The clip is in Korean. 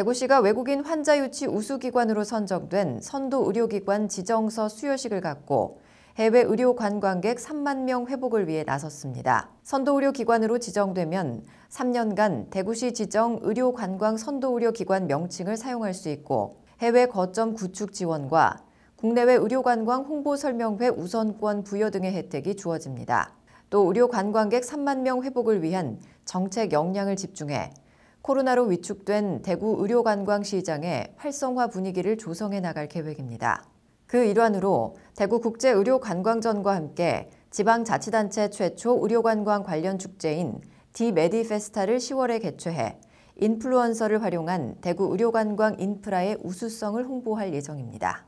대구시가 외국인 환자 유치 우수기관으로 선정된 선도 의료기관 지정서 수여식을 갖고 해외 의료 관광객 3만 명 회복을 위해 나섰습니다. 선도 의료기관으로 지정되면 3년간 대구시 지정 의료 관광 선도 의료기관 명칭을 사용할 수 있고 해외 거점 구축 지원과 국내외 의료 관광 홍보 설명회 우선권 부여 등의 혜택이 주어집니다. 또 의료 관광객 3만 명 회복을 위한 정책 역량을 집중해 코로나로 위축된 대구 의료관광시장의 활성화 분위기를 조성해 나갈 계획입니다. 그 일환으로 대구 국제의료관광전과 함께 지방자치단체 최초 의료관광 관련 축제인 디메디 페스타를 10월에 개최해 인플루언서를 활용한 대구 의료관광 인프라의 우수성을 홍보할 예정입니다.